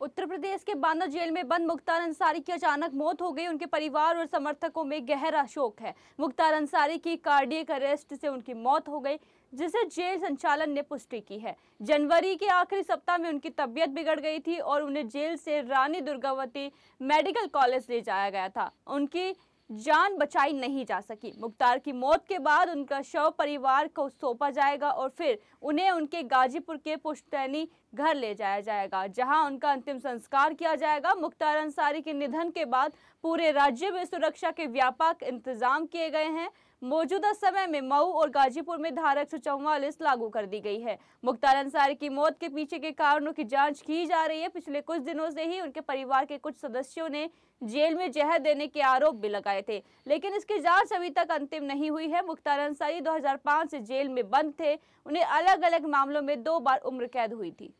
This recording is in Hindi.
उत्तर प्रदेश के बांदा जेल में बंद मुख्तार अंसारी की अचानक मौत हो गई उनके परिवार और समर्थकों में गहरा शोक है मुख्तार अंसारी की कार्डियक अरेस्ट से उनकी मौत हो गई जिसे जेल संचालन ने पुष्टि की है जनवरी के आखिरी सप्ताह में उनकी तबीयत बिगड़ गई थी और उन्हें जेल से रानी दुर्गावती मेडिकल कॉलेज ले जाया गया था उनकी जान बचाई नहीं जा सकी मुख्तार की मौत के बाद उनका शव परिवार को सौंपा जाएगा और फिर उन्हें उनके गाजीपुर के पुश्तैनी घर ले जाया जाएगा जहां उनका अंतिम संस्कार किया जाएगा मुख्तार अंसारी के निधन के बाद पूरे राज्य में सुरक्षा के व्यापक इंतजाम किए गए हैं मौजूदा समय में मऊ और गाजीपुर में धारा एक लागू कर दी गई है मुख्तार अंसारी की मौत के पीछे के कारणों की जांच की जा रही है पिछले कुछ दिनों से ही उनके परिवार के कुछ सदस्यों ने जेल में जहर देने के आरोप भी लगाए गए थे लेकिन इसकी जांच अभी तक अंतिम नहीं हुई है मुख्तार अंसारी 2005 से जेल में बंद थे उन्हें अलग अलग मामलों में दो बार उम्र कैद हुई थी